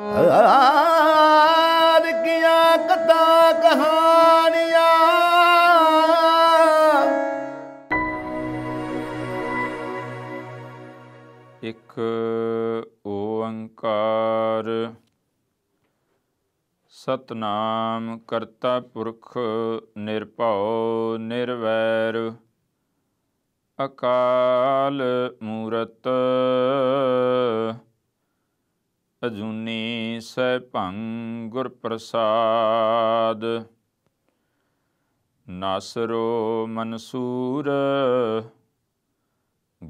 R ਗਿਆ ਕਹਾਣੀਆਂ ਇੱਕ ਓੰਕਾਰ ਸਤਨਾਮ ਕਰਤਾ ਪੁਰਖ ਨਿਰਭਉ ਨਿਰਵੈਰ ਅਕਾਲ ਮੂਰਤ ਅਜੂਨੀ ਭੰ ਗੁਰ ਪ੍ਰਸਾਦ ਨਾਸਰੋ ਮਨਸੂਰ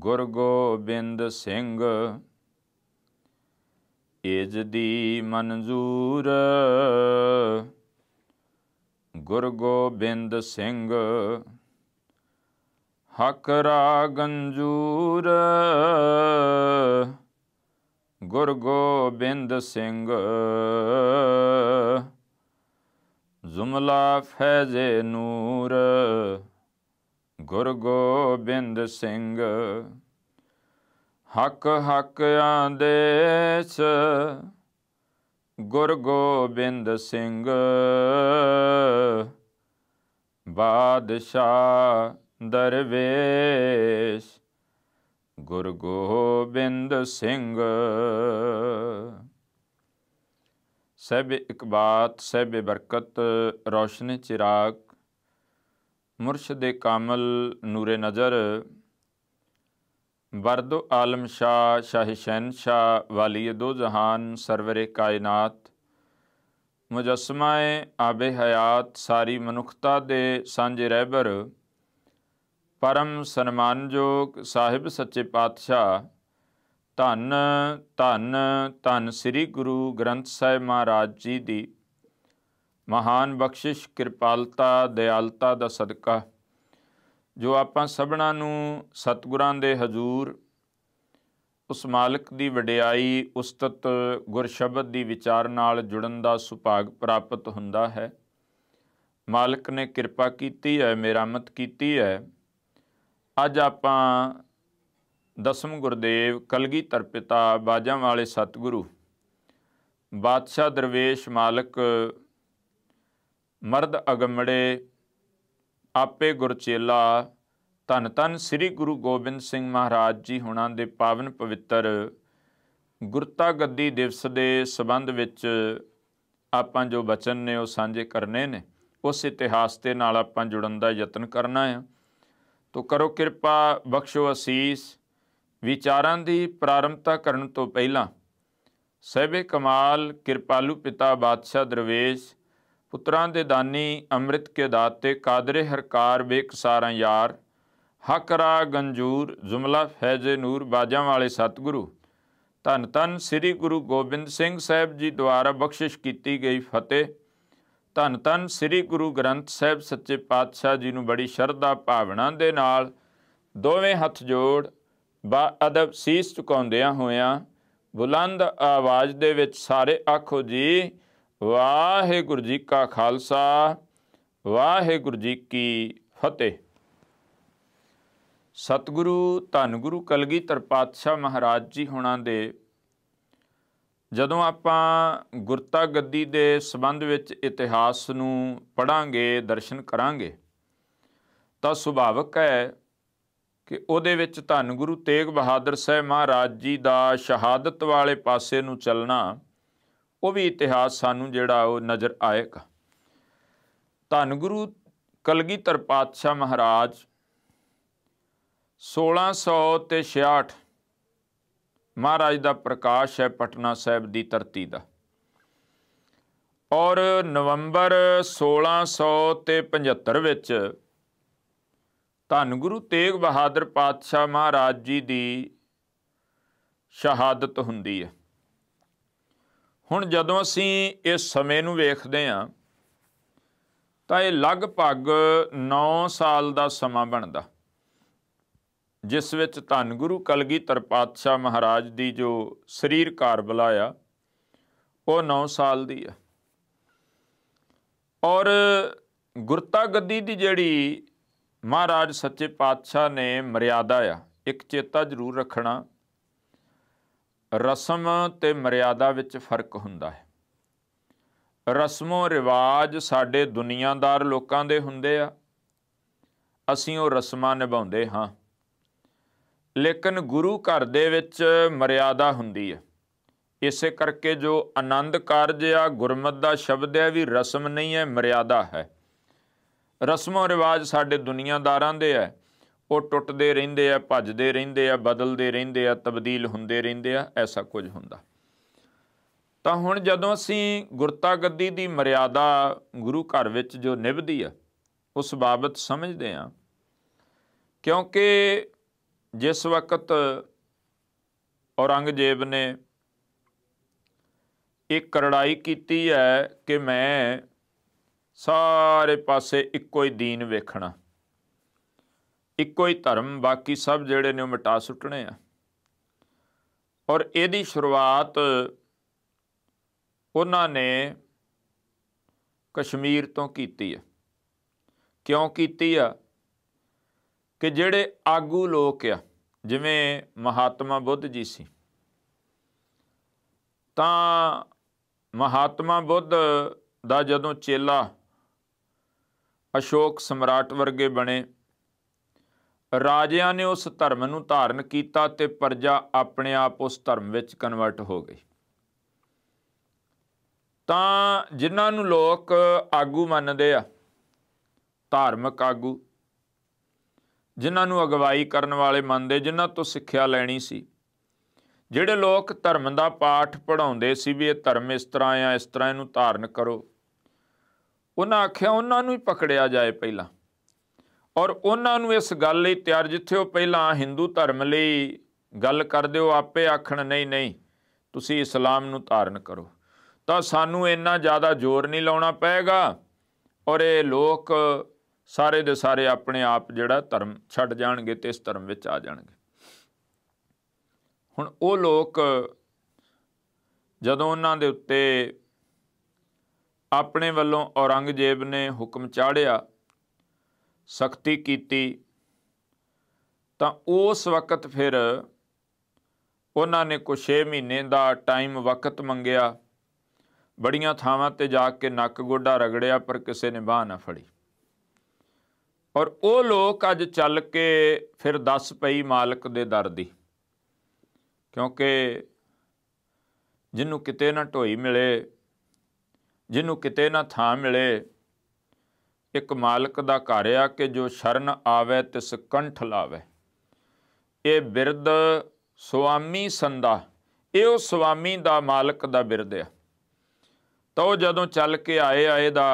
ਗੁਰ ਗੋਬਿੰਦ ਸਿੰਘ ਏਜ ਦੀ ਮਨਜ਼ੂਰ ਗੁਰ ਗੋਬਿੰਦ ਸਿੰਘ ਹਕ ਰਾਗੰਜੂਰ ਗੁਰ ਗੋਬਿੰਦ ਸਿੰਘ ਜ਼ੁਮਲਾ ਫੈਜ਼ੇ ਨੂਰ ਗੁਰ ਗੋਬਿੰਦ ਸਿੰਘ ਹੱਕ ਹੱਕ ਆਂਦੇਸ ਗੁਰ ਗੋਬਿੰਦ ਸਿੰਘ ਬਾਦਸ਼ਾਹ ਦਰਵੇਸ਼ ਗੁਰ ਗੋਬਿੰਦ ਸਿੰਘ ਇੱਕ ਇਕਬਾਤ ਸਭ ਬਰਕਤ ਰੋਸ਼ਨੀ ਚਿਰਾਗ ਮੁਰਸ਼ਿਦ ਕਾਮਲ ਨੂਰੇ ਨਜ਼ਰ ਵਰਦ ਆਲਮ ਸ਼ਾ ਸ਼ਾਹ ਸ਼ਾ ਵਾਲੀ ਦੋ ਜਹਾਨ ਸਰਵਰੇ ਕਾਇਨਾਤ ਮੁਜਸਮਾਏ ਆਬੇ ਹਯਾਤ ਸਾਰੀ ਮਨੁੱਖਤਾ ਦੇ ਸਾਂਝੇ ਰਹਿਬਰ ਪਰਮ ਸਨਮਾਨਯੋਗ ਸਾਹਿਬ ਸੱਚੇ ਪਾਤਸ਼ਾਹ ਧੰਨ ਧੰਨ ਧੰਨ ਸ੍ਰੀ ਗੁਰੂ ਗ੍ਰੰਥ ਸਾਹਿਬ ਮਹਾਰਾਜ ਜੀ ਦੀ ਮਹਾਨ ਬਖਸ਼ਿਸ਼ ਕਿਰਪਾਲਤਾ ਦਿਆਲਤਾ ਦਾ ਸਦਕਾ ਜੋ ਆਪਾਂ ਸਭਨਾਂ ਨੂੰ ਸਤਿਗੁਰਾਂ ਦੇ ਹਜ਼ੂਰ ਉਸ ਮਾਲਕ ਦੀ ਵਡਿਆਈ ਉਸਤਤ ਗੁਰ ਸ਼ਬਦ ਦੀ ਵਿਚਾਰ ਨਾਲ ਜੁੜਨ ਦਾ ਸੁਭਾਗ ਪ੍ਰਾਪਤ ਹੁੰਦਾ ਹੈ ਮਾਲਕ ਨੇ ਕਿਰਪਾ ਕੀਤੀ ਹੈ ਮੇਰਾਮਤ ਕੀਤੀ ਹੈ ਅੱਜ ਆਪਾਂ ਦਸਮ ਗੁਰਦੇਵ ਕਲਗੀ ਤਰਪਿਤਾ ਬਾਜਾਂ ਵਾਲੇ ਸਤਿਗੁਰੂ ਬਾਦਸ਼ਾਹ ਦਰਵੇਸ਼ ਮਾਲਕ ਮਰਦ ਅਗਮੜੇ ਆਪੇ ਗੁਰਚੇਲਾ ਤਨ ਤਨ ਸ੍ਰੀ ਗੁਰੂ ਗੋਬਿੰਦ ਸਿੰਘ ਮਹਾਰਾਜ ਜੀ ਹੁਣਾਂ ਦੇ ਪਾਵਨ ਪਵਿੱਤਰ ਗੁਰਤਾ ਗੱਦੀ ਦਿਵਸ ਦੇ ਸਬੰਧ ਵਿੱਚ ਆਪਾਂ ਜੋ ਬਚਨ ਨੇ ਉਹ ਸਾਂਝੇ ਕਰਨੇ ਨੇ ਉਸ ਇਤਿਹਾਸ ਦੇ ਨਾਲ ਆਪਾਂ ਜੁੜਨ ਦਾ ਯਤਨ ਕਰਨਾ ਹੈ ਤੋ ਕਰੋ ਕਿਰਪਾ ਬਖਸ਼ੋ ਅਸੀਸ ਵਿਚਾਰਾਂ ਦੀ ਪ੍ਰਾਰੰਭਤਾ ਕਰਨ ਤੋਂ ਪਹਿਲਾਂ ਸਹਿਬੇ ਕਮਾਲ ਕਿਰਪਾਲੂ ਪਿਤਾ ਬਾਦਸ਼ਾਹ ਦਰਵੇਸ਼ ਪੁੱਤਰਾਂ ਦੇ ਦਾਨੀ ਅੰਮ੍ਰਿਤ ਕੇ ਦਾਤੇ ਕਾਦਰੇ ਹਰਕਾਰ ਬੇਕਸਾਰਾਂ ਯਾਰ ਹਕਰਾ ਗੰਜੂਰ ਜ਼ੁਮਲਾ ਫੈਜ਼ੇ ਨੂਰ ਬਾਜਾਂ ਵਾਲੇ ਸਤਿਗੁਰੂ ਧੰਨ ਧੰਨ ਸ੍ਰੀ ਗੁਰੂ ਗੋਬਿੰਦ ਸਿੰਘ ਸਾਹਿਬ ਜੀ ਦੁਆਰਾ ਬਖਸ਼ਿਸ਼ ਕੀਤੀ ਗਈ ਫਤਿਹ ਧੰਨ ਧੰਨ ਸ੍ਰੀ ਗੁਰੂ ਗ੍ਰੰਥ ਸਾਹਿਬ ਸੱਚੇ ਪਾਤਸ਼ਾਹ ਜੀ ਨੂੰ ਬੜੀ ਸ਼ਰਧਾ ਭਾਵਨਾ ਦੇ ਨਾਲ ਦੋਵੇਂ ਹੱਥ ਜੋੜ ਬਾ ਅਦਬ ਸੀਸ ਝੁਕਾਉਂਦਿਆਂ ਹੋਇਆਂ ਬੁਲੰਦ ਆਵਾਜ਼ ਦੇ ਵਿੱਚ ਸਾਰੇ ਆਖੋ ਜੀ ਵਾਹਿਗੁਰੂ ਜੀ ਕਾ ਖਾਲਸਾ ਵਾਹਿਗੁਰੂ ਜੀ ਕੀ ਫਤਿਹ ਸਤਿਗੁਰੂ ਧੰਨ ਗੁਰੂ ਕਲਗੀਧਰ ਪਾਤਸ਼ਾਹ ਮਹਾਰਾਜ ਜੀ ਹੁਣਾਂ ਦੇ ਜਦੋਂ ਆਪਾਂ ਗੁਰਤਾ ਗੱਦੀ ਦੇ ਸੰਬੰਧ ਵਿੱਚ ਇਤਿਹਾਸ ਨੂੰ ਪੜਾਂਗੇ ਦਰਸ਼ਨ ਕਰਾਂਗੇ ਤਾਂ ਸੁਭਾਵਕ ਹੈ ਕਿ ਉਹਦੇ ਵਿੱਚ ਧੰਨ ਗੁਰੂ ਤੇਗ ਬਹਾਦਰ ਸਾਹਿਬ ਮਹਾਰਾਜ ਜੀ ਦਾ ਸ਼ਹਾਦਤ ਵਾਲੇ ਪਾਸੇ ਨੂੰ ਚੱਲਣਾ ਉਹ ਵੀ ਇਤਿਹਾਸ ਸਾਨੂੰ ਜਿਹੜਾ ਉਹ ਨਜ਼ਰ ਆਏਗਾ ਧੰਨ ਗੁਰੂ ਕਲਗੀਧਰ ਪਾਤਸ਼ਾਹ ਮਹਾਰਾਜ 1600 ਤੇ 66 ਮਹਾਰਾਜ ਦਾ ਪ੍ਰਕਾਸ਼ ਹੈ ਪਟਨਾ ਸਾਹਿਬ ਦੀ ਧਰਤੀ ਦਾ ਔਰ ਨਵੰਬਰ 1675 ਵਿੱਚ ਧੰਨ ਗੁਰੂ ਤੇਗ ਬਹਾਦਰ ਪਾਤਸ਼ਾਹ ਮਹਾਰਾਜ ਜੀ ਦੀ ਸ਼ਹਾਦਤ ਹੁੰਦੀ ਹੈ ਹੁਣ ਜਦੋਂ ਅਸੀਂ ਇਸ ਸਮੇਂ ਨੂੰ ਵੇਖਦੇ ਹਾਂ ਤਾਂ ਇਹ ਲਗਭਗ 9 ਸਾਲ ਦਾ ਸਮਾਂ ਬਣਦਾ ਜਿਸ ਵਿੱਚ ਧੰਨ ਗੁਰੂ ਕਲਗੀਧਰ ਪਾਤਸ਼ਾਹ ਮਹਾਰਾਜ ਦੀ ਜੋ ਸਰੀਰ ਕਾਰਬਲਾ ਆ ਉਹ 9 ਸਾਲ ਦੀ ਹੈ ਔਰ ਗੁਰਤਾ ਗੱਦੀ ਦੀ ਜਿਹੜੀ ਮਹਾਰਾਜ ਸੱਚੇ ਪਾਤਸ਼ਾਹ ਨੇ ਮਰਿਆਦਾ ਆ ਇੱਕ ਚੇਤਾ ਜ਼ਰੂਰ ਰੱਖਣਾ ਰਸਮ ਤੇ ਮਰਿਆਦਾ ਵਿੱਚ ਫਰਕ ਹੁੰਦਾ ਹੈ ਰਸਮੋ ਰਿਵਾਜ ਸਾਡੇ ਦੁਨੀਆਦਾਰ ਲੋਕਾਂ ਦੇ ਹੁੰਦੇ ਆ ਅਸੀਂ ਉਹ ਰਸਮਾਂ ਨਿਭਾਉਂਦੇ ਹਾਂ ਲੇਕਿਨ ਗੁਰੂ ਘਰ ਦੇ ਵਿੱਚ ਮਰਿਆਦਾ ਹੁੰਦੀ ਹੈ ਇਸੇ ਕਰਕੇ ਜੋ ਆਨੰਦ ਕਾਰਜ ਆ ਗੁਰਮਤ ਦਾ ਸ਼ਬਦ ਹੈ ਵੀ ਰਸਮ ਨਹੀਂ ਹੈ ਮਰਿਆਦਾ ਹੈ ਰਸਮੋ ਰਿਵਾਜ ਸਾਡੇ ਦੁਨੀਆਦਾਰਾਂ ਦੇ ਹੈ ਉਹ ਟੁੱਟਦੇ ਰਹਿੰਦੇ ਆ ਭੱਜਦੇ ਰਹਿੰਦੇ ਆ ਬਦਲਦੇ ਰਹਿੰਦੇ ਆ ਤਬਦੀਲ ਹੁੰਦੇ ਰਹਿੰਦੇ ਆ ਐਸਾ ਕੁਝ ਹੁੰਦਾ ਤਾਂ ਹੁਣ ਜਦੋਂ ਅਸੀਂ ਗੁਰਤਾ ਗੱਦੀ ਦੀ ਮਰਿਆਦਾ ਗੁਰੂ ਘਰ ਵਿੱਚ ਜੋ ਨਿਭਦੀ ਆ ਉਸ ਬਾਬਤ ਸਮਝਦੇ ਆ ਕਿਉਂਕਿ ਜਿਸ ਵਕਤ ਔਰੰਗਜ਼ੇਬ ਨੇ ਇੱਕ ਕਰੜਾਈ ਕੀਤੀ ਹੈ ਕਿ ਮੈਂ ਸਾਰੇ ਪਾਸੇ ਇੱਕੋ ਹੀ ਦੀਨ ਵੇਖਣਾ ਇੱਕੋ ਹੀ ਧਰਮ ਬਾਕੀ ਸਭ ਜਿਹੜੇ ਨੇ ਉਹ ਮਿਟਾ ਸੁੱਟਣੇ ਆ ਔਰ ਇਹਦੀ ਸ਼ੁਰੂਆਤ ਉਹਨਾਂ ਨੇ ਕਸ਼ਮੀਰ ਤੋਂ ਕੀਤੀ ਹੈ ਕਿਉਂ ਕੀਤੀ ਆ ਕਿ ਜਿਹੜੇ ਆਗੂ ਲੋਕ ਆ ਜਿਵੇਂ ਮਹਾਤਮਾ ਬੁੱਧ ਜੀ ਸੀ ਤਾਂ ਮਹਾਤਮਾ ਬੁੱਧ ਦਾ ਜਦੋਂ ਚੇਲਾ ਅਸ਼ੋਕ ਸਮਰਾਟ ਵਰਗੇ ਬਣੇ ਰਾਜਿਆਂ ਨੇ ਉਸ ਧਰਮ ਨੂੰ ਧਾਰਨ ਕੀਤਾ ਤੇ ਪਰਜਾ ਆਪਣੇ ਆਪ ਉਸ ਧਰਮ ਵਿੱਚ ਕਨਵਰਟ ਹੋ ਗਈ ਤਾਂ ਜਿਨ੍ਹਾਂ ਨੂੰ ਲੋਕ ਆਗੂ ਮੰਨਦੇ ਆ ਧਾਰਮਿਕ ਆਗੂ ਜਿਨ੍ਹਾਂ ਨੂੰ ਅਗਵਾਈ ਕਰਨ ਵਾਲੇ ਮੰਨਦੇ ਜਿਨ੍ਹਾਂ ਤੋਂ ਸਿੱਖਿਆ ਲੈਣੀ ਸੀ ਜਿਹੜੇ ਲੋਕ ਧਰਮ ਦਾ ਪਾਠ ਪੜਾਉਂਦੇ ਸੀ ਵੀ ਇਹ ਧਰਮ ਇਸ ਤਰ੍ਹਾਂ ਆ ਇਸ ਤਰ੍ਹਾਂ ਇਹਨੂੰ ਧਾਰਨ ਕਰੋ ਉਹਨਾਂ ਆਖਿਆ ਉਹਨਾਂ ਨੂੰ ਹੀ ਪਕੜਿਆ ਜਾਏ ਪਹਿਲਾਂ ਔਰ ਉਹਨਾਂ ਨੂੰ ਇਸ ਗੱਲ ਲਈ ਤਿਆਰ ਜਿੱਥੇ ਉਹ ਪਹਿਲਾਂ Hindu ਧਰਮ ਲਈ ਗੱਲ ਕਰਦੇ ਹੋ ਆਪੇ ਆਖਣ ਨਹੀਂ ਨਹੀਂ ਤੁਸੀਂ ਇਸਲਾਮ ਨੂੰ ਧਾਰਨ ਕਰੋ ਤਾਂ ਸਾਨੂੰ ਇੰਨਾ ਜ਼ਿਆਦਾ ਜ਼ੋਰ ਨਹੀਂ ਲਾਉਣਾ ਪਏਗਾ ਔਰ ਇਹ ਲੋਕ ਸਾਰੇ ਦੇ ਸਾਰੇ ਆਪਣੇ ਆਪ ਜਿਹੜਾ ਧਰਮ ਛੱਡ ਜਾਣਗੇ ਤੇ ਇਸ ਧਰਮ ਵਿੱਚ ਆ ਜਾਣਗੇ ਹੁਣ ਉਹ ਲੋਕ ਜਦੋਂ ਉਹਨਾਂ ਦੇ ਉੱਤੇ ਆਪਣੇ ਵੱਲੋਂ ਔਰੰਗਜ਼ੇਬ ਨੇ ਹੁਕਮ ਚਾੜਿਆ ਸਖਤੀ ਕੀਤੀ ਤਾਂ ਉਸ ਵਕਤ ਫਿਰ ਉਹਨਾਂ ਨੇ ਕੁਝ 6 ਮਹੀਨੇ ਦਾ ਟਾਈਮ ਵਕਤ ਮੰਗਿਆ ਬੜੀਆਂ ਥਾਵਾਂ ਤੇ ਜਾ ਕੇ ਨੱਕ ਗੋਡਾ ਰਗੜਿਆ ਪਰ ਕਿਸੇ ਨੇ ਬਾਹ ਨਾ ਫੜੀ ਔਰ ਉਹ ਲੋਕ ਅੱਜ ਚੱਲ ਕੇ ਫਿਰ ਦੱਸ ਪਈ ਮਾਲਕ ਦੇ ਦਰ ਦੀ ਕਿਉਂਕਿ ਜਿਹਨੂੰ ਕਿਤੇ ਨਾ ਢੋਈ ਮਿਲੇ ਜਿਹਨੂੰ ਕਿਤੇ ਨਾ ਥਾਂ ਮਿਲੇ ਇੱਕ ਮਾਲਕ ਦਾ ਘਰ ਆ ਕਿ ਜੋ ਸ਼ਰਨ ਆਵੇ ਤਿਸ ਕੰਠ ਲਾਵੇ ਇਹ ਬਿਰਦ ਸੁਆਮੀ ਸੰਦਾ ਇਹ ਉਹ ਸੁਆਮੀ ਦਾ ਮਾਲਕ ਦਾ ਬਿਰਦ ਆ ਤਾਂ ਉਹ ਜਦੋਂ ਚੱਲ ਕੇ ਆਏ ਆਏ ਦਾ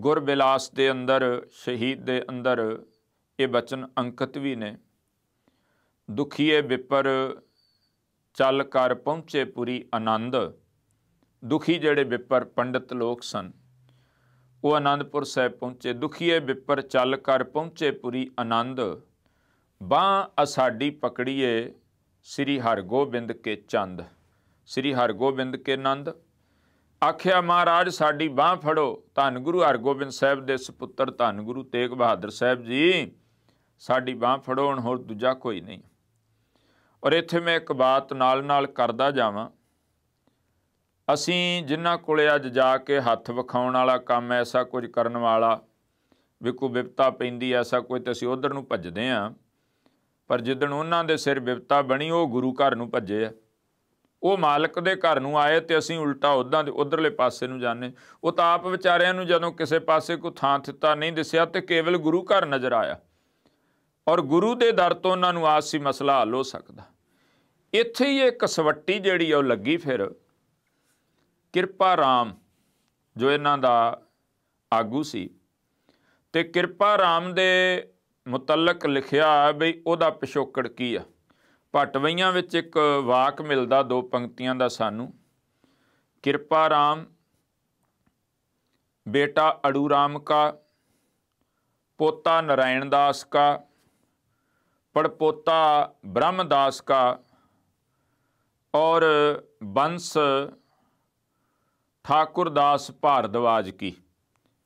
ਗੁਰਬਿਲਾਸ ਦੇ ਅੰਦਰ ਸ਼ਹੀਦ ਦੇ ਅੰਦਰ ਇਹ ਬਚਨ ਅੰਕਿਤ ਵੀ ਨੇ ਦੁਖੀਏ ਵਿਪਰ ਚੱਲ ਕਰ ਪਹੁੰਚੇ ਪੂਰੀ ਆਨੰਦ ਦੁਖੀ ਜਿਹੜੇ ਵਿਪਰ ਪੰਡਤ ਲੋਕ ਸਨ ਉਹ ਆਨੰਦਪੁਰ ਸਾਹਿਬ ਪਹੁੰਚੇ ਦੁਖੀਏ ਵਿਪਰ ਚੱਲ ਕਰ ਪਹੁੰਚੇ ਪੂਰੀ ਆਨੰਦ ਬਾਹ ਅਸਾਡੀ ਪਕੜੀਏ ਸ੍ਰੀ ਹਰਗੋਬਿੰਦ ਕੇ ਚੰਦ ਸ੍ਰੀ ਹਰਗੋਬਿੰਦ ਕੇ ਆਨੰਦ ਆਖਿਆ ਮਹਾਰਾਜ ਸਾਡੀ ਬਾਹ ਫੜੋ ਧੰਨ ਗੁਰੂ ਹਰਗੋਬਿੰਦ ਸਾਹਿਬ ਦੇ ਸੁਪੁੱਤਰ ਧੰਨ ਗੁਰੂ ਤੇਗ ਬਹਾਦਰ ਸਾਹਿਬ ਜੀ ਸਾਡੀ ਬਾਹ ਫੜੋ ਹੁਣ ਹੋਰ ਦੂਜਾ ਕੋਈ ਨਹੀਂ ਔਰ ਇੱਥੇ ਮੈਂ ਇੱਕ ਬਾਤ ਨਾਲ ਨਾਲ ਕਰਦਾ ਜਾਵਾਂ ਅਸੀਂ ਜਿਨ੍ਹਾਂ ਕੋਲੇ ਅੱਜ ਜਾ ਕੇ ਹੱਥ ਵਿਖਾਉਣ ਵਾਲਾ ਕੰਮ ਐਸਾ ਕੁਝ ਕਰਨ ਵਾਲਾ ਵੀ ਕੋ ਵਿਪਤਾ ਪੈਂਦੀ ਐਸਾ ਕੋਈ ਤੇ ਅਸੀਂ ਉਧਰ ਨੂੰ ਭੱਜਦੇ ਆਂ ਪਰ ਜਿੱਦਣ ਉਹਨਾਂ ਦੇ ਸਿਰ ਵਿਪਤਾ ਬਣੀ ਉਹ ਗੁਰੂ ਘਰ ਨੂੰ ਭੱਜੇ ਆ ਉਹ ਮਾਲਕ ਦੇ ਘਰ ਨੂੰ ਆਏ ਤੇ ਅਸੀਂ ਉਲਟਾ ਉਦਾਂ ਦੇ ਉਧਰਲੇ ਪਾਸੇ ਨੂੰ ਜਾਣੇ ਉਹ ਤਾਂ ਆਪ ਵਿਚਾਰਿਆਂ ਨੂੰ ਜਦੋਂ ਕਿਸੇ ਪਾਸੇ ਕੋ ਥਾਂ ਥਿੱਤਾ ਨਹੀਂ ਦਿਸਿਆ ਤੇ ਕੇਵਲ ਗੁਰੂ ਘਰ ਨਜ਼ਰ ਆਇਆ ਔਰ ਗੁਰੂ ਦੇ ਦਰ ਤੋਂ ਉਹਨਾਂ ਨੂੰ ਆਸ ਸੀ ਮਸਲਾ ਹੱਲ ਹੋ ਸਕਦਾ ਇੱਥੇ ਹੀ ਇੱਕ ਕਸਵੱਟੀ ਜਿਹੜੀ ਉਹ ਲੱਗੀ ਫਿਰ ਕਿਰਪਾ RAM ਜੋ ਇਹਨਾਂ ਦਾ ਆਗੂ ਸੀ ਤੇ ਕਿਰਪਾ RAM ਦੇ ਮੁਤਲਕ ਲਿਖਿਆ ਬਈ ਉਹਦਾ ਪਿਛੋਕੜ ਕੀ ਆ ਪਟਵਈਆਂ ਵਿੱਚ ਇੱਕ ਵਾਕ ਮਿਲਦਾ ਦੋ ਪੰਕਤੀਆਂ ਦਾ ਸਾਨੂੰ ਕਿਰਪਾ ਰਾਮ ਬੇਟਾ ਅੜੂ ਰਾਮ ਕਾ ਪੋਤਾ ਨਰਾਇਣ ਦਾਸ ਕਾ ਪੜਪੋਤਾ ਦਾਸ ਕਾ ਔਰ ਬੰਸ ਦਾਸ ਭਾਰਦਵਾਜ ਕੀ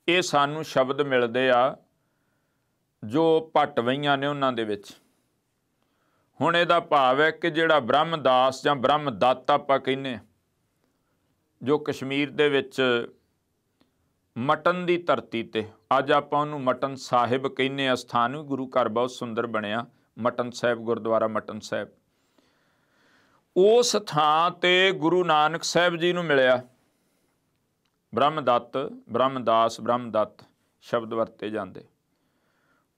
ਇਹ ਸਾਨੂੰ ਸ਼ਬਦ ਮਿਲਦੇ ਆ ਜੋ ਪਟਵਈਆਂ ਨੇ ਉਹਨਾਂ ਦੇ ਵਿੱਚ ਹੁਣ ਇਹਦਾ ਭਾਵ ਹੈ ਕਿ ਜਿਹੜਾ ਬ੍ਰਹਮਦਾਸ ਜਾਂ ਬ੍ਰਹਮਦਾਤਾ ਆਪਾਂ ਕਹਿੰਨੇ ਜੋ ਕਸ਼ਮੀਰ ਦੇ ਵਿੱਚ ਮਟਨ ਦੀ ਧਰਤੀ ਤੇ ਅੱਜ ਆਪਾਂ ਉਹਨੂੰ ਮਟਨ ਸਾਹਿਬ ਕਹਿੰਨੇ ਆ ਸਥਾਨ ਵੀ ਗੁਰੂ ਘਰ ਬਹੁਤ ਸੁੰਦਰ ਬਣਿਆ ਮਟਨ ਸਾਹਿਬ ਗੁਰਦੁਆਰਾ ਮਟਨ ਸਾਹਿਬ ਉਸ ਥਾਂ ਤੇ ਗੁਰੂ ਨਾਨਕ ਸਾਹਿਬ ਜੀ ਨੂੰ ਮਿਲਿਆ ਬ੍ਰਹਮਦੱਤ ਬ੍ਰਹਮਦਾਸ ਬ੍ਰਹਮਦੱਤ ਸ਼ਬਦ ਵਰਤੇ ਜਾਂਦੇ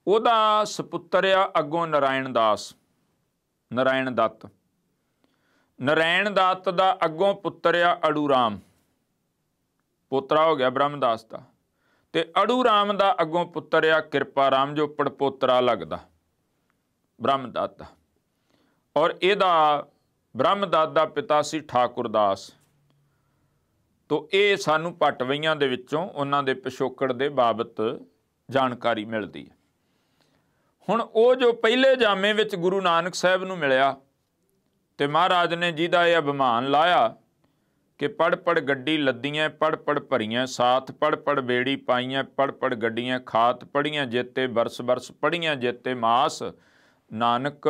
ਉਹਦਾ ਸੁਪੁੱਤਰ ਆ ਅੱਗੋਂ ਨਰਾਇਣ ਦਾਸ ਨਰਾਇਣ ਦੱਤ ਨਰਾਇਣ ਦੱਤ ਦਾ ਅੱਗੋਂ ਪੁੱਤਰ ਆ ਅੜੂ ਰਾਮ ਪੋਤਰਾ ਹੋ ਗਿਆ ਬ੍ਰਹਮਦਾਸ ਦਾ ਤੇ ਅੜੂ ਰਾਮ ਦਾ ਅੱਗੋਂ ਪੁੱਤਰ ਆ ਕਿਰਪਾ ਰਾਮ ਜੋ ਪੜਪੋਤਰਾ ਲੱਗਦਾ ਬ੍ਰਹਮਦਾਸ ਦਾ ਔਰ ਇਹਦਾ ਬ੍ਰਹਮਦਾਸ ਦਾ ਪਿਤਾ ਸੀ ਠਾਕੁਰਦਾਸ ਤੋਂ ਇਹ ਸਾਨੂੰ ਪਟਵਈਆਂ ਦੇ ਵਿੱਚੋਂ ਉਹਨਾਂ ਦੇ ਪਿਸ਼ੋਕੜ ਦੇ ਬਾਬਤ ਜਾਣਕਾਰੀ ਮਿਲਦੀ ਹੈ ਹੁਣ ਉਹ ਜੋ ਪਹਿਲੇ ਜਾਮੇ ਵਿੱਚ ਗੁਰੂ ਨਾਨਕ ਸਾਹਿਬ ਨੂੰ ਮਿਲਿਆ ਤੇ ਮਹਾਰਾਜ ਨੇ ਜਿਹਦਾ ਇਹ ਅਭਿਮਾਨ ਲਾਇਆ ਕਿ ਪੜ ਪੜ ਗੱਡੀ ਲੱਦੀਆਂ ਪੜ ਪੜ ਭਰੀਆਂ ਸਾਥ ਪੜ ਪੜ ਬੇੜੀ ਪਾਈਆਂ ਪੜ ਪੜ ਗੱਡੀਆਂ ਖਾਤ ਪੜੀਆਂ ਜੇਤੇ ਬਰਸ ਬਰਸ ਪੜੀਆਂ ਜੇਤੇ ਮਾਸ ਨਾਨਕ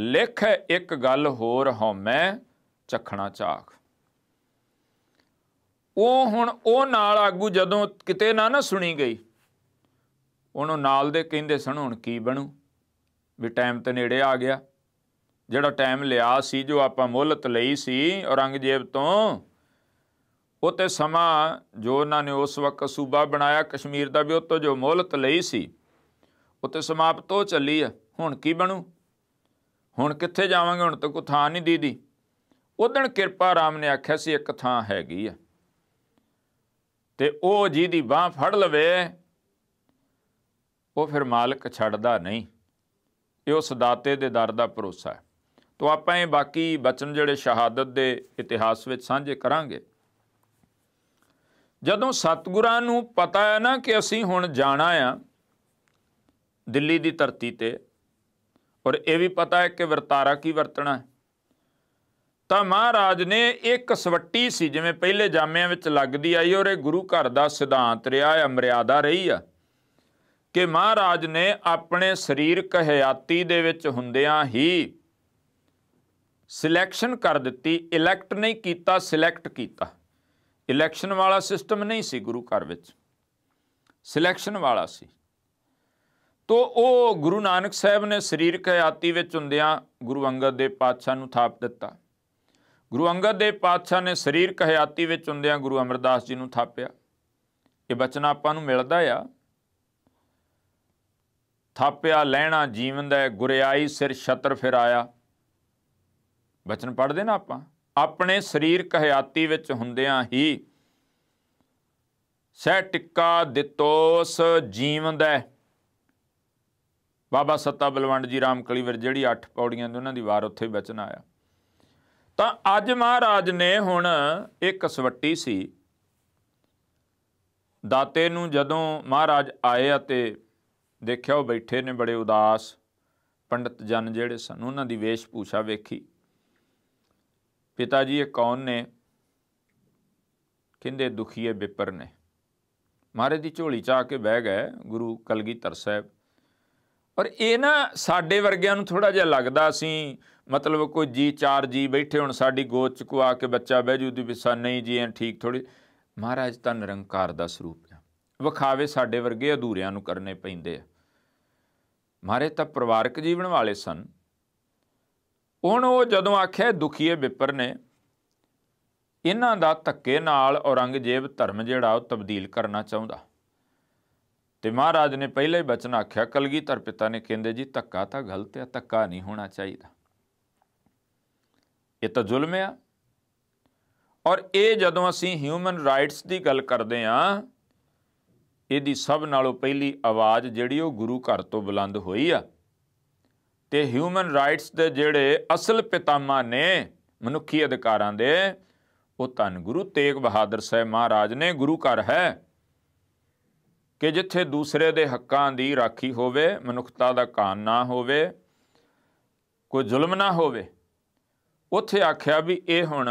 ਲਿਖ ਇੱਕ ਗੱਲ ਹੋਰ ਹਉਮੈ ਚਖਣਾ ਚਾਖ ਉਹ ਹੁਣ ਉਹ ਨਾਲ ਆਗੂ ਜਦੋਂ ਕਿਤੇ ਨਾ ਨਾ ਸੁਣੀ ਗਈ ਉਹਨੂੰ ਨਾਲ ਦੇ ਕਹਿੰਦੇ ਸਨ ਹੁਣ ਕੀ ਬਣੂ ਵੀ ਟਾਈਮ ਤੇ ਨੇੜੇ ਆ ਗਿਆ ਜਿਹੜਾ ਟਾਈਮ ਲਿਆ ਸੀ ਜੋ ਆਪਾਂ ਮੁਹਲਤ ਲਈ ਸੀ ਔਰੰਗਜ਼ੇਬ ਤੋਂ ਉਹ ਤੇ ਸਮਾਂ ਜੋ ਉਹਨਾਂ ਨੇ ਉਸ ਵਕਤ ਸੂਬਾ ਬਣਾਇਆ ਕਸ਼ਮੀਰ ਦਾ ਵੀ ਉਹ ਤੋਂ ਜੋ ਮੁਹਲਤ ਲਈ ਸੀ ਉਹ ਤੇ ਸਮਾਪਤ ਹੋ ਚੱਲੀ ਆ ਹੁਣ ਕੀ ਬਣੂ ਹੁਣ ਕਿੱਥੇ ਜਾਵਾਂਗੇ ਹੁਣ ਤਾਂ ਕੋ ਥਾਂ ਨਹੀਂ ਦੀਦੀ ਉਦਣ ਕਿਰਪਾ ਰਾਮ ਨੇ ਆਖਿਆ ਸੀ ਇੱਕ ਥਾਂ ਹੈਗੀ ਆ ਤੇ ਉਹ ਜਿਹਦੀ ਬਾਹ ਫੜ ਲਵੇ ਉਹ ਫਿਰ ਮਾਲਕ ਛੱਡਦਾ ਨਹੀਂ ਇਹ ਉਸ ਦਾਤੇ ਦੇ ਦਰ ਦਾ ਭਰੋਸਾ ਹੈ ਤੋਂ ਆਪਾਂ ਇਹ ਬਾਕੀ ਬਚਨ ਜਿਹੜੇ ਸ਼ਹਾਦਤ ਦੇ ਇਤਿਹਾਸ ਵਿੱਚ ਸਾਂਝੇ ਕਰਾਂਗੇ ਜਦੋਂ ਸਤਗੁਰਾਂ ਨੂੰ ਪਤਾ ਹੈ ਨਾ ਕਿ ਅਸੀਂ ਹੁਣ ਜਾਣਾ ਆ ਦਿੱਲੀ ਦੀ ਧਰਤੀ ਤੇ ਔਰ ਇਹ ਵੀ ਪਤਾ ਹੈ ਕਿ ਵਰਤਾਰਾ ਕੀ ਵਰਤਣਾ ਹੈ ਤਾਂ ਮਹਾਰਾਜ ਨੇ ਇੱਕ ਸਵੱਟੀ ਸੀ ਜਿਵੇਂ ਪਹਿਲੇ ਜਾਮਿਆਂ ਵਿੱਚ ਲੱਗਦੀ ਆਈ ਔਰ ਇਹ ਗੁਰੂ ਘਰ ਦਾ ਸਿਧਾਂਤ ਰਿਹਾ ਹੈ ਅਮਰਿਆਦਾ ਰਹੀ ਆ ਕਿ ਮਹਾਰਾਜ ਨੇ ਆਪਣੇ ਸਰੀਰਕ ਹਯਾਤੀ ਦੇ ਵਿੱਚ ਹੁੰਦਿਆਂ ਹੀ ਸਿਲੈਕਸ਼ਨ ਕਰ ਦਿੱਤੀ ਇਲੈਕਟ ਨਹੀਂ ਕੀਤਾ ਸਿਲੈਕਟ ਕੀਤਾ ਇਲੈਕਸ਼ਨ ਵਾਲਾ ਸਿਸਟਮ ਨਹੀਂ ਸੀ ਗੁਰੂ ਘਰ ਵਿੱਚ ਸਿਲੈਕਸ਼ਨ ਵਾਲਾ ਸੀ ਤੋ ਉਹ ਗੁਰੂ ਨਾਨਕ ਸਾਹਿਬ ਨੇ ਸਰੀਰਕ ਹਯਾਤੀ ਵਿੱਚ ਹੁੰਦਿਆਂ ਗੁਰੂ ਅੰਗਦ ਦੇ ਪਾਤਸ਼ਾਹ ਨੂੰ ਥਾਪ ਦਿੱਤਾ ਗੁਰੂ ਅੰਗਦ ਦੇ ਪਾਤਸ਼ਾਹ ਨੇ ਸਰੀਰਕ ਹਯਾਤੀ ਵਿੱਚ ਹੁੰਦਿਆਂ ਗੁਰੂ ਅਮਰਦਾਸ ਜੀ ਨੂੰ ਥਾਪਿਆ ਇਹ ਬਚਨ ਆਪਾਂ ਨੂੰ ਮਿਲਦਾ ਆ ਥਾਪਿਆ ਲੈਣਾ ਜੀਵਨ ਦਾ ਗੁਰਿਆਈ ਸਿਰ ਛਤਰ ਆਇਆ ਬਚਨ ਪੜਦੇ ਨਾ ਆਪਾਂ ਆਪਣੇ ਸਰੀਰ ਕਹਿਆਤੀ ਵਿੱਚ ਹੁੰਦਿਆਂ ਹੀ ਸਹਿ ਟਿੱਕਾ ਦਿੱਤੋਸ ਜੀਵਨ ਦਾ ਬਾਬਾ ਸੱਤਾ ਬਲਵੰਡ ਜੀ ਰਾਮ ਕਲੀਵਰ ਜਿਹੜੀ ਅੱਠ ਪੌੜੀਆਂ ਦੇ ਉਹਨਾਂ ਦੀ ਵਾਰ ਉੱਥੇ ਬਚਨ ਆਇਆ ਤਾਂ ਅੱਜ ਮਹਾਰਾਜ ਨੇ ਹੁਣ ਇੱਕ ਸਵੱਟੀ ਸੀ ਦਾਤੇ ਨੂੰ ਜਦੋਂ ਮਹਾਰਾਜ ਆਏ ਅਤੇ ਦੇਖਿਆ ਉਹ ਬੈਠੇ ਨੇ ਬੜੇ ਉਦਾਸ ਪੰਡਤ ਜਨ ਜਿਹੜੇ ਸਨ ਉਹਨਾਂ ਦੀ ਵੇਸ਼ਭੂਸ਼ਾ ਵੇਖੀ ਪਿਤਾ ਜੀ ਇਹ ਕੌਣ ਨੇ ਕਹਿੰਦੇ ਦੁਖੀਏ ਵਿਪਰ ਨੇ ਮਹਾਰਾਜ ਦੀ ਝੋਲੀ ਚਾ ਕੇ ਬਹਿ ਗਏ ਗੁਰੂ ਕਲਗੀਧਰ ਸਾਹਿਬ ਔਰ ਇਹ ਨਾ ਸਾਡੇ ਵਰਗਿਆਂ ਨੂੰ ਥੋੜਾ ਜਿਹਾ ਲੱਗਦਾ ਸੀ ਮਤਲਬ ਕੋਈ ਜੀ ਚਾਰ ਜੀ ਬੈਠੇ ਹੁਣ ਸਾਡੀ ਗੋਦ ਚ ਕੁਆ ਕੇ ਬੱਚਾ ਬਹਿ ਜੂ ਦੀ ਵਿਸਾ ਨਹੀਂ ਜੀ ਐ ਠੀਕ ਥੋੜੀ ਮਹਾਰਾਜ ਤਾਂ ਨਿਰੰਕਾਰ ਦਾ ਸਰੂਪ ਆ ਵਿਖਾਵੇ ਸਾਡੇ ਵਰਗੇ ਅਧੂਰਿਆਂ ਨੂੰ ਕਰਨੇ ਪੈਂਦੇ ਆ ਮਾਰੇ ਤਾਂ ਪਰਿਵਾਰਕ ਜੀਵਨ ਵਾਲੇ ਸਨ ਹੁਣ ਉਹ ਜਦੋਂ ਆਖਿਆ ਦੁਖੀਏ ਵਿਪਰ ਨੇ ਇਹਨਾਂ ਦਾ ਧੱਕੇ ਨਾਲ ਔਰੰਗਜ਼ੇਬ ਧਰਮ ਜਿਹੜਾ ਉਹ ਤਬਦੀਲ ਕਰਨਾ ਚਾਹੁੰਦਾ ਤੇ ਮਹਾਰਾਜ ਨੇ ਪਹਿਲੇ ਹੀ ਬਚਨ ਆਖਿਆ ਕਲਗੀਧਰ ਪਿਤਾ ਨੇ ਕਹਿੰਦੇ ਜੀ ਧੱਕਾ ਤਾਂ ਗਲਤ ਹੈ ਧੱਕਾ ਨਹੀਂ ਹੋਣਾ ਚਾਹੀਦਾ ਇਹ ਤਾਂ ਜ਼ੁਲਮ ਹੈ ਔਰ ਇਹ ਜਦੋਂ ਅਸੀਂ ਹਿਊਮਨ ਰਾਈਟਸ ਦੀ ਗੱਲ ਕਰਦੇ ਆਂ ਇਹਦੀ ਸਭ ਨਾਲੋਂ ਪਹਿਲੀ ਆਵਾਜ਼ ਜਿਹੜੀ ਉਹ ਗੁਰੂ ਘਰ ਤੋਂ ਬੁਲੰਦ ਹੋਈ ਆ ਤੇ ਹਿਊਮਨ ਰਾਈਟਸ ਦੇ ਜਿਹੜੇ ਅਸਲ ਪਿਤਾਮਾ ਨੇ ਮਨੁੱਖੀ ਅਧਿਕਾਰਾਂ ਦੇ ਉਹ ਤਨ ਗੁਰੂ ਤੇਗ ਬਹਾਦਰ ਸਾਹਿਬ ਮਹਾਰਾਜ ਨੇ ਗੁਰੂ ਘਰ ਹੈ ਕਿ ਜਿੱਥੇ ਦੂਸਰੇ ਦੇ ਹੱਕਾਂ ਦੀ ਰਾਖੀ ਹੋਵੇ ਮਨੁੱਖਤਾ ਦਾ ਕਾਨ ਨਾ ਹੋਵੇ ਕੋਈ ਜ਼ੁਲਮ ਨਾ ਹੋਵੇ ਉੱਥੇ ਆਖਿਆ ਵੀ ਇਹ ਹੁਣ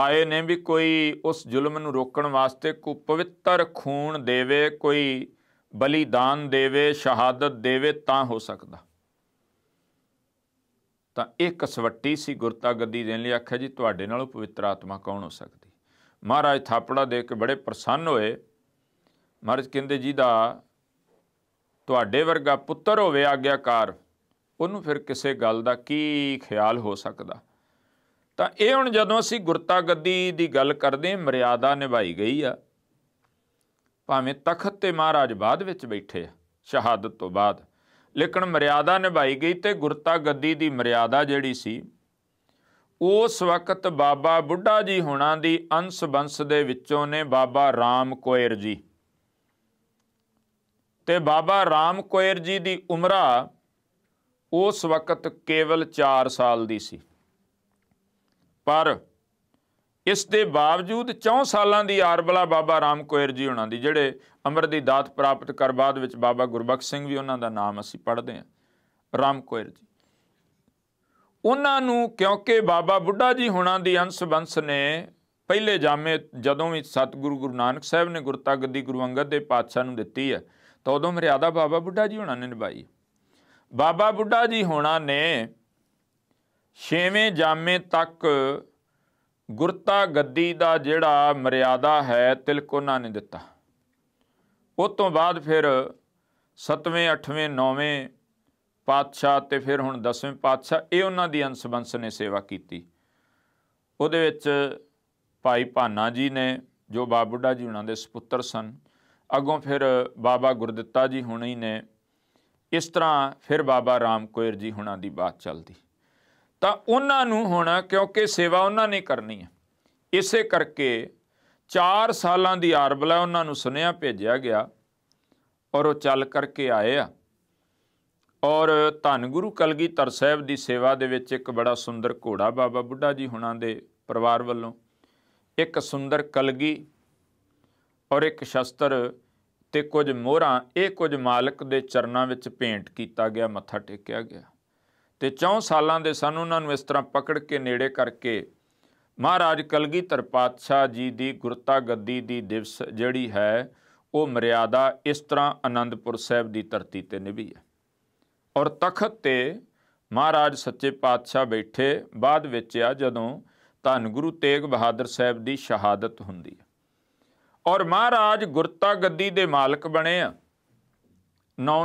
ਆਏ ਨੇ ਵੀ ਕੋਈ ਉਸ ਜ਼ੁਲਮ ਨੂੰ ਰੋਕਣ ਵਾਸਤੇ ਕੋ ਪਵਿੱਤਰ ਖੂਨ ਦੇਵੇ ਕੋਈ ਬਲੀਦਾਨ ਦੇਵੇ ਸ਼ਹਾਦਤ ਦੇਵੇ ਤਾਂ ਹੋ ਸਕਦਾ ਤਾਂ ਇੱਕ ਕਸਵੱਟੀ ਸੀ ਗੁਰਤਾ ਗੱਦੀ ਦੇਣ ਲਈ ਆਖਿਆ ਜੀ ਤੁਹਾਡੇ ਨਾਲੋਂ ਪਵਿੱਤਰ ਆਤਮਾ ਕੌਣ ਹੋ ਸਕਦੀ ਮਹਾਰਾਜ ਥਾਪੜਾ ਦੇ ਕੇ ਬੜੇ ਪ੍ਰਸੰਨ ਹੋਏ ਮਹਾਰਾਜ ਕਹਿੰਦੇ ਜੀ ਦਾ ਤੁਹਾਡੇ ਵਰਗਾ ਪੁੱਤਰ ਹੋਵੇ ਆਗਿਆਕਾਰ ਉਹਨੂੰ ਫਿਰ ਕਿਸੇ ਗੱਲ ਦਾ ਕੀ ਖਿਆਲ ਹੋ ਸਕਦਾ ਤਾਂ ਇਹ ਹੁਣ ਜਦੋਂ ਅਸੀਂ ਗੁਰਤਾ ਗੱਦੀ ਦੀ ਗੱਲ ਕਰਦੇ ਹਾਂ ਮਰਿਆਦਾ ਨਿਭਾਈ ਗਈ ਆ ਭਾਵੇਂ ਤਖਤ ਤੇ ਮਹਾਰਾਜ ਬਾਅਦ ਵਿੱਚ ਬੈਠੇ ਆ ਸ਼ਹਾਦਤ ਤੋਂ ਬਾਅਦ ਲੇਕਿਨ ਮਰਿਆਦਾ ਨਿਭਾਈ ਗਈ ਤੇ ਗੁਰਤਾ ਗੱਦੀ ਦੀ ਮਰਿਆਦਾ ਜਿਹੜੀ ਸੀ ਉਸ ਵਕਤ ਬਾਬਾ ਬੁੱਢਾ ਜੀ ਹੋਣਾ ਦੀ ਅੰਸ ਬੰਸ ਦੇ ਵਿੱਚੋਂ ਨੇ ਬਾਬਾ ਰਾਮ ਕੋਇਰ ਜੀ ਤੇ ਬਾਬਾ ਰਾਮ ਕੋਇਰ ਜੀ ਦੀ ਉਮਰਾ ਉਸ ਵਕਤ ਕੇਵਲ 4 ਸਾਲ ਦੀ ਸੀ ਪਰ ਇਸ ਦੇ ਬਾਵਜੂਦ 4 ਸਾਲਾਂ ਦੀ ਆਰਬਲਾ ਬਾਬਾ ਰਾਮ ਕੋਇਰ ਜੀ ਉਹਨਾਂ ਦੀ ਜਿਹੜੇ ਅਮਰ ਦੀ ਦਾਤ ਪ੍ਰਾਪਤ ਕਰ ਬਾਅਦ ਵਿੱਚ ਬਾਬਾ ਗੁਰਬਖਸ਼ ਸਿੰਘ ਵੀ ਉਹਨਾਂ ਦਾ ਨਾਮ ਅਸੀਂ ਪੜ੍ਹਦੇ ਹਾਂ ਰਾਮ ਕੋਇਰ ਜੀ ਉਹਨਾਂ ਨੂੰ ਕਿਉਂਕਿ ਬਾਬਾ ਬੁੱਢਾ ਜੀ ਹੁਣਾਂ ਦੀ ਅੰਸ ਬੰਸ ਨੇ ਪਹਿਲੇ ਜਾਮੇ ਜਦੋਂ ਵੀ ਸਤਿਗੁਰੂ ਗੁਰੂ ਨਾਨਕ ਸਾਹਿਬ ਨੇ ਗੁਰਤਾ ਗੱਦੀ ਗੁਰੂ ਅੰਗਦ ਦੇ ਪਾਤਸ਼ਾਹ ਨੂੰ ਦਿੱਤੀ ਹੈ ਤਾਂ ਉਦੋਂ ਮਰਿਆਦਾ ਬਾਬਾ ਬੁੱਢਾ ਜੀ ਹੁਣਾਂ ਨੇ ਨਿਭਾਈ ਬਾਬਾ ਬੁੱਢਾ ਜੀ ਹੁਣਾਂ ਨੇ ਛੇਵੇਂ ਜਾਮੇ ਤੱਕ ਗੁਰਤਾ ਗੱਦੀ ਦਾ ਜਿਹੜਾ ਮਰਿਆਦਾ ਹੈ ਤਿਲਕ ਉਹਨਾਂ ਨੇ ਦਿੱਤਾ ਉਸ ਤੋਂ ਬਾਅਦ ਫਿਰ 7ਵੇਂ 8ਵੇਂ 9ਵੇਂ ਪਾਤਸ਼ਾਹ ਤੇ ਫਿਰ ਹੁਣ 10ਵੇਂ ਪਾਤਸ਼ਾਹ ਇਹ ਉਹਨਾਂ ਦੀ ਅੰਸਬੰਸ ਨੇ ਸੇਵਾ ਕੀਤੀ ਉਹਦੇ ਵਿੱਚ ਭਾਈ ਭਾਨਾ ਜੀ ਨੇ ਜੋ ਬਾਬੂਡਾ ਜੀ ਉਹਨਾਂ ਦੇ ਸੁਪੁੱਤਰ ਸਨ ਅੱਗੋਂ ਫਿਰ ਬਾਬਾ ਗੁਰਦਿੱਤਾ ਜੀ ਹੀ ਨੇ ਇਸ ਤਰ੍ਹਾਂ ਫਿਰ ਬਾਬਾ ਰਾਮ ਕੋਇਰ ਜੀ ਹੁਣਾਂ ਦੀ ਬਾਤ ਚੱਲਦੀ ਤਾਂ ਉਹਨਾਂ ਨੂੰ ਹੋਣਾ ਕਿਉਂਕਿ ਸੇਵਾ ਉਹਨਾਂ ਨੇ ਕਰਨੀ ਹੈ ਇਸੇ ਕਰਕੇ 4 ਸਾਲਾਂ ਦੀ ਆਰਬਲਾ ਉਹਨਾਂ ਨੂੰ ਸੁਨੇਹਾ ਭੇਜਿਆ ਗਿਆ ਔਰ ਉਹ ਚੱਲ ਕਰਕੇ ਆਏ ਆ ਔਰ ਧੰਨ ਗੁਰੂ ਕਲਗੀਧਰ ਸਾਹਿਬ ਦੀ ਸੇਵਾ ਦੇ ਵਿੱਚ ਇੱਕ ਬੜਾ ਸੁੰਦਰ ਘੋੜਾ ਬਾਬਾ ਬੁੱਢਾ ਜੀ ਹੁਣਾਂ ਦੇ ਪਰਿਵਾਰ ਵੱਲੋਂ ਇੱਕ ਸੁੰਦਰ ਕਲਗੀ ਔਰ ਇੱਕ ਸ਼ਸਤਰ ਤੇ ਕੁਝ ਮੋਹਰਾਂ ਇਹ ਕੁਝ ਮਾਲਕ ਦੇ ਚਰਨਾਂ ਵਿੱਚ ਭੇਂਟ ਕੀਤਾ ਗਿਆ ਮੱਥਾ ਟੇਕਿਆ ਗਿਆ ਤੇ 4 ਸਾਲਾਂ ਦੇ ਸਨ ਉਹਨਾਂ ਨੂੰ ਇਸ ਤਰ੍ਹਾਂ ਪਕੜ ਕੇ ਨੇੜੇ ਕਰਕੇ ਮਹਾਰਾਜ ਕਲਗੀਧਰ ਪਾਤਸ਼ਾਹ ਜੀ ਦੀ ਗੁਰਤਾ ਗੱਦੀ ਦੀ ਦਿਵਸ ਜਿਹੜੀ ਹੈ ਉਹ ਮਰਿਆਦਾ ਇਸ ਤਰ੍ਹਾਂ ਆਨੰਦਪੁਰ ਸਾਹਿਬ ਦੀ ਧਰਤੀ ਤੇ ਨਿਭੀ ਹੈ ਔਰ ਤਖਤ ਤੇ ਮਹਾਰਾਜ ਸੱਚੇ ਪਾਤਸ਼ਾਹ ਬੈਠੇ ਬਾਅਦ ਵਿੱਚ ਆ ਜਦੋਂ ਧੰਨ ਗੁਰੂ ਤੇਗ ਬਹਾਦਰ ਸਾਹਿਬ ਦੀ ਸ਼ਹਾਦਤ ਹੁੰਦੀ ਹੈ ਔਰ ਮਹਾਰਾਜ ਗੁਰਤਾ ਗੱਦੀ ਦੇ ਮਾਲਕ ਬਣੇ ਆ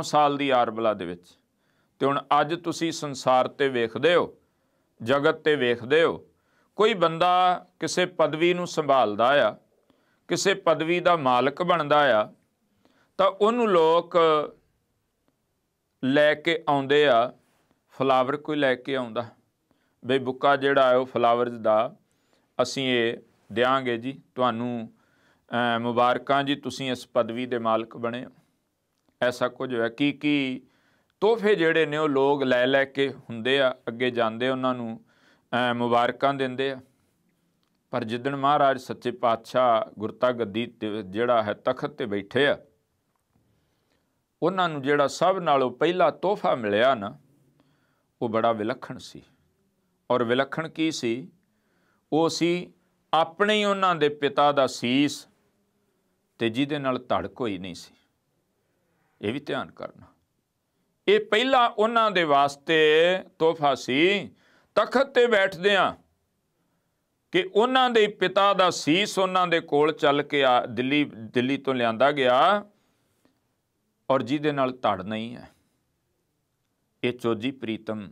9 ਸਾਲ ਦੀ ਆਰਬਲਾ ਦੇ ਵਿੱਚ ਤੇ ਹੁਣ ਅੱਜ ਤੁਸੀਂ ਸੰਸਾਰ ਤੇ ਵੇਖਦੇ ਹੋ ਜਗਤ ਤੇ ਵੇਖਦੇ ਹੋ ਕੋਈ ਬੰਦਾ ਕਿਸੇ ਪਦਵੀ ਨੂੰ ਸੰਭਾਲਦਾ ਆ ਕਿਸੇ ਪਦਵੀ ਦਾ ਮਾਲਕ ਬਣਦਾ ਆ ਤਾਂ ਉਹਨੂੰ ਲੋਕ ਲੈ ਕੇ ਆਉਂਦੇ ਆ ਫਲਾਵਰ ਕੋਈ ਲੈ ਕੇ ਆਉਂਦਾ ਬਈ ਬੁੱਕਾ ਜਿਹੜਾ ਆ ਉਹ ਫਲਾਵਰਸ ਦਾ ਅਸੀਂ ਇਹ ਦਿਆਂਗੇ ਜੀ ਤੁਹਾਨੂੰ ਮੁਬਾਰਕਾਂ ਜੀ ਤੁਸੀਂ ਇਸ ਪਦਵੀ ਦੇ ਮਾਲਕ ਬਣੇ ਐਸਾ ਕੁਝ ਹੈ ਕੀ ਕੀ ਤੋਹਫੇ ਜਿਹੜੇ ਨੇ ਉਹ ਲੋਕ ਲੈ ਲੈ ਕੇ ਹੁੰਦੇ ਆ ਅੱਗੇ ਜਾਂਦੇ ਉਹਨਾਂ ਨੂੰ ਮੁਬਾਰਕਾਂ ਦਿੰਦੇ ਆ ਪਰ ਜਿੱਦਣ ਮਹਾਰਾਜ ਸੱਚੇ ਪਾਤਸ਼ਾਹ ਗੁਰਤਾ ਗੱਦੀ ਜਿਹੜਾ ਹੈ ਤਖਤ ਤੇ ਬੈਠੇ ਆ ਉਹਨਾਂ ਨੂੰ ਜਿਹੜਾ ਸਭ ਨਾਲੋਂ ਪਹਿਲਾ ਤੋਹਫਾ ਮਿਲਿਆ ਨਾ ਉਹ ਬੜਾ ਵਿਲੱਖਣ ਸੀ ਔਰ ਵਿਲੱਖਣ ਕੀ ਸੀ ਉਹ ਸੀ ਆਪਣੇ ਹੀ ਉਹਨਾਂ ਦੇ ਪਿਤਾ ਦਾ ਸੀਸ ਤੇ ਜਿਹਦੇ ਨਾਲ ਧੜਕ ਹੋਈ ਨਹੀਂ ਸੀ ਇਹ ਵੀ ਧਿਆਨ ਕਰਨਾ ਇਹ ਪਹਿਲਾ ਉਹਨਾਂ ਦੇ ਵਾਸਤੇ ਤੋਹਫਾ ਸੀ ਤਖਤ ਤੇ ਬੈਠਦੇ ਆ ਕਿ ਉਹਨਾਂ ਦੇ ਪਿਤਾ ਦਾ ਸੀਸ ਉਹਨਾਂ ਦੇ ਕੋਲ ਚੱਲ ਕੇ ਆ ਦਿੱਲੀ ਦਿੱਲੀ ਤੋਂ ਲਿਆਂਦਾ ਗਿਆ ਔਰ ਜਿਹਦੇ ਨਾਲ ਧੜ ਨਹੀਂ ਹੈ ਇਹ ਚੋਜੀ ਪ੍ਰੀਤਮ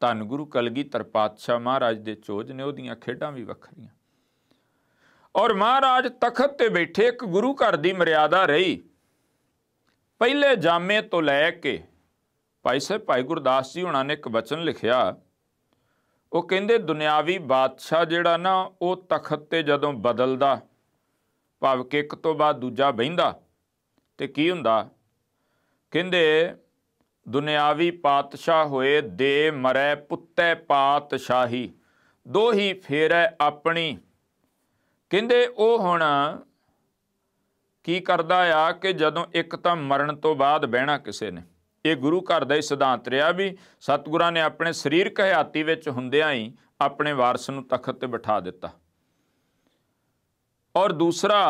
ਧੰਨ ਗੁਰੂ ਕਲਗੀ ਤਰਪਾਤਸ਼ਾ ਮਹਾਰਾਜ ਦੇ ਚੋਜ ਨੇ ਉਹਦੀਆਂ ਖੇਡਾਂ ਵੀ ਵੱਖਰੀਆਂ ਔਰ ਮਹਾਰਾਜ ਤਖਤ ਤੇ ਬੈਠੇ ਇੱਕ ਗੁਰੂ ਘਰ ਦੀ ਮਰਿਆਦਾ ਰਹੀ ਪਹਿਲੇ ਜਾਮੇ ਤੋਂ ਲੈ ਕੇ ਭਾਈ ਸਾਹਿਬ ਭਾਈ ਗੁਰਦਾਸ ਜੀ ਹੁਣਾਂ ਨੇ ਇੱਕ ਵਚਨ ਲਿਖਿਆ ਉਹ ਕਹਿੰਦੇ ਦੁਨਿਆਵੀ ਬਾਦਸ਼ਾਹ ਜਿਹੜਾ ਨਾ ਉਹ ਤਖਤ ਤੇ ਜਦੋਂ ਬਦਲਦਾ ਭਾਵ ਕਿ ਇੱਕ ਤੋਂ ਬਾਅਦ ਦੂਜਾ ਬਹਿੰਦਾ ਤੇ ਕੀ ਹੁੰਦਾ ਕਹਿੰਦੇ ਦੁਨਿਆਵੀ ਪਾਤਸ਼ਾਹ ਹੋਏ ਦੇ ਮਰੈ ਪੁੱਤੈ ਪਾਤਸ਼ਾਹੀ ਦੋਹੀ ਫੇਰੈ ਆਪਣੀ ਕਹਿੰਦੇ ਉਹ ਹੁਣ ਕੀ ਕਰਦਾ ਆ ਕਿ ਜਦੋਂ ਇੱਕ ਤਾਂ ਮਰਨ ਤੋਂ ਬਾਅਦ ਬਹਿਣਾ ਕਿਸੇ ਨੇ ਇਹ ਗੁਰੂ ਘਰ ਦਾ ਹੀ ਸਿਧਾਂਤ ਰਿਹਾ ਵੀ ਸਤਿਗੁਰਾਂ ਨੇ ਆਪਣੇ ਸਰੀਰਕ ਹਯਾਤੀ ਵਿੱਚ ਹੁੰਦਿਆਂ ਹੀ ਆਪਣੇ ਵਾਰਸ ਨੂੰ ਤਖਤ ਤੇ ਬਿਠਾ ਦਿੱਤਾ ਔਰ ਦੂਸਰਾ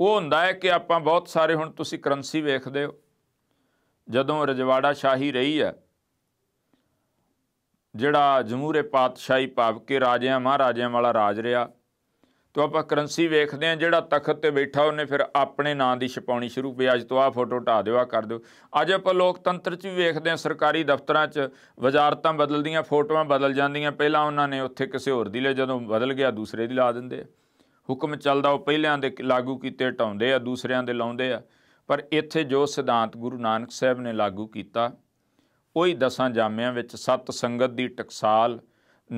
ਉਹ ਹੁੰਦਾ ਹੈ ਕਿ ਆਪਾਂ ਬਹੁਤ ਸਾਰੇ ਹੁਣ ਤੁਸੀਂ ਕਰੰਸੀ ਵੇਖਦੇ ਹੋ ਜਦੋਂ ਰਜਵਾੜਾ ਸ਼ਾਹੀ ਰਹੀ ਹੈ ਜਿਹੜਾ ਜਮੂਰੇ ਪਾਤਸ਼ਾਹੀ ਭਾਵ ਕੇ ਰਾਜਿਆਂ ਮਹਾਰਾਜਿਆਂ ਵਾਲਾ ਰਾਜ ਰਿਹਾ ਤੋਂ ਆਪਾਂ ਕਰੰਸੀ ਵੇਖਦੇ ਆ ਜਿਹੜਾ ਤਖਤ ਤੇ ਬੈਠਾ ਉਹਨੇ ਫਿਰ ਆਪਣੇ ਨਾਂ ਦੀ ਛਪਾਉਣੀ ਸ਼ੁਰੂ ਕੀਤੀ ਅੱਜ ਤੋਂ ਆ ਫੋਟੋ ਢਾ ਦਿਓ ਆ ਕਰ ਦਿਓ ਅੱਜ ਆਪਾਂ ਲੋਕਤੰਤਰ 'ਚ ਵੀ ਵੇਖਦੇ ਆ ਸਰਕਾਰੀ ਦਫ਼ਤਰਾਂ 'ਚ ਵਜ਼ਾਰਤਾਂ ਬਦਲਦੀਆਂ ਫੋਟੋਆਂ ਬਦਲ ਜਾਂਦੀਆਂ ਪਹਿਲਾਂ ਉਹਨਾਂ ਨੇ ਉੱਥੇ ਕਿਸੇ ਹੋਰ ਦੀ ਲੈ ਜਦੋਂ ਬਦਲ ਗਿਆ ਦੂਸਰੇ ਦੀ ਲਾ ਦਿੰਦੇ ਹੁਕਮ ਚੱਲਦਾ ਉਹ ਪਹਿਲਿਆਂ ਦੇ ਲਾਗੂ ਕੀਤੇ ਟਾਉਂਦੇ ਆ ਦੂਸਰਿਆਂ ਦੇ ਲਾਉਂਦੇ ਆ ਪਰ ਇੱਥੇ ਜੋ ਸਿਧਾਂਤ ਗੁਰੂ ਨਾਨਕ ਸਾਹਿਬ ਨੇ ਲਾਗੂ ਕੀਤਾ ਉਹੀ ਦਸਾਂ ਜਾਮਿਆਂ ਵਿੱਚ ਸਤ ਸੰਗਤ ਦੀ ਟਕਸਾਲ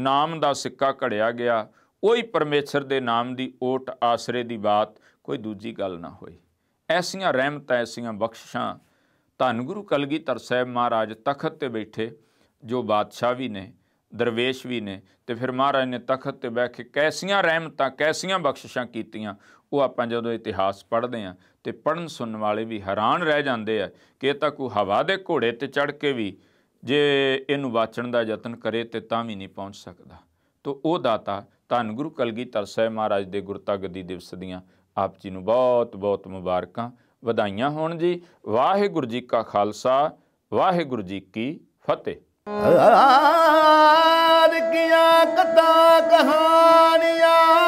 ਨਾਮ ਦਾ ਸਿੱਕਾ ਘੜਿਆ ਗਿਆ ਉਹੀ ਪਰਮੇਸ਼ਰ ਦੇ ਨਾਮ ਦੀ ਓਟ ਆਸਰੇ ਦੀ ਬਾਤ ਕੋਈ ਦੂਜੀ ਗੱਲ ਨਾ ਹੋਈ ਐਸੀਆਂ ਰਹਿਮਤਾਂ ਐਸੀਆਂ ਬਖਸ਼ਿਸ਼ਾਂ ਧੰਨ ਗੁਰੂ ਕਲਗੀਧਰ ਸਾਹਿਬ ਮਹਾਰਾਜ ਤਖਤ ਤੇ ਬੈਠੇ ਜੋ ਬਾਦਸ਼ਾਹ ਵੀ ਨੇ ਦਰਵੇਸ਼ ਵੀ ਨੇ ਤੇ ਫਿਰ ਮਹਾਰਾਜ ਨੇ ਤਖਤ ਤੇ ਬੈਠ ਕੇ ਕੈਸੀਆਂ ਰਹਿਮਤਾਂ ਕੈਸੀਆਂ ਬਖਸ਼ਿਸ਼ਾਂ ਕੀਤੀਆਂ ਉਹ ਆਪਾਂ ਜਦੋਂ ਇਤਿਹਾਸ ਪੜ੍ਹਦੇ ਆਂ ਤੇ ਪੜਨ ਸੁਣਨ ਵਾਲੇ ਵੀ ਹੈਰਾਨ ਰਹਿ ਜਾਂਦੇ ਆ ਕਿ ਇਹ ਤਾਂ ਕੋਈ ਹਵਾ ਦੇ ਘੋੜੇ ਤੇ ਚੜ ਕੇ ਵੀ ਜੇ ਇਹਨੂੰ ਵਾਚਣ ਦਾ ਯਤਨ ਕਰੇ ਤੇ ਤਾਂ ਵੀ ਨਹੀਂ ਪਹੁੰਚ ਸਕਦਾ ਤੋ ਉਹ ਦਾਤਾ ਧੰਨ ਗੁਰੂ ਕਲਗੀਧਰ ਸਾਹਿਬ ਮਹਾਰਾਜ ਦੇ ਗੁਰਤਾ ਗੱਦੀ ਦਿਵਸ ਦੀਆਂ ਆਪ ਜੀ ਨੂੰ ਬਹੁਤ ਬਹੁਤ ਮੁਬਾਰਕਾਂ ਵਧਾਈਆਂ ਹੋਣ ਜੀ ਵਾਹਿਗੁਰੂ ਜੀ ਕਾ ਖਾਲਸਾ ਵਾਹਿਗੁਰੂ ਜੀ ਕੀ ਫਤਿਹ ਅਰ ਕੀਆਂ ਕਥਾ ਕਹਾਣੀਆਂ